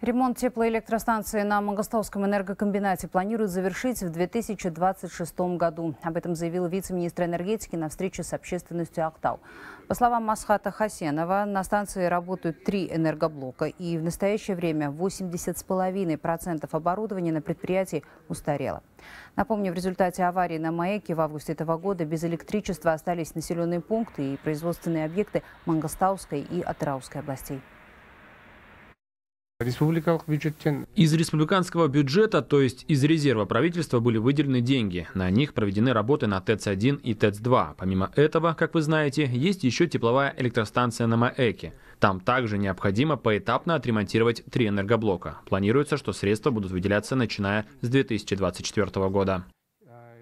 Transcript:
Ремонт теплоэлектростанции на Мангостовском энергокомбинате планируют завершить в 2026 году. Об этом заявил вице-министр энергетики на встрече с общественностью «Актау». По словам Масхата Хасенова, на станции работают три энергоблока, и в настоящее время 80,5% оборудования на предприятии устарело. Напомню, в результате аварии на Маэке в августе этого года без электричества остались населенные пункты и производственные объекты Мангостауской и Атырауской областей. Из республиканского бюджета, то есть из резерва правительства, были выделены деньги. На них проведены работы на ТЭЦ-1 и ТЭЦ-2. Помимо этого, как вы знаете, есть еще тепловая электростанция на Маэке. Там также необходимо поэтапно отремонтировать три энергоблока. Планируется, что средства будут выделяться начиная с 2024 года.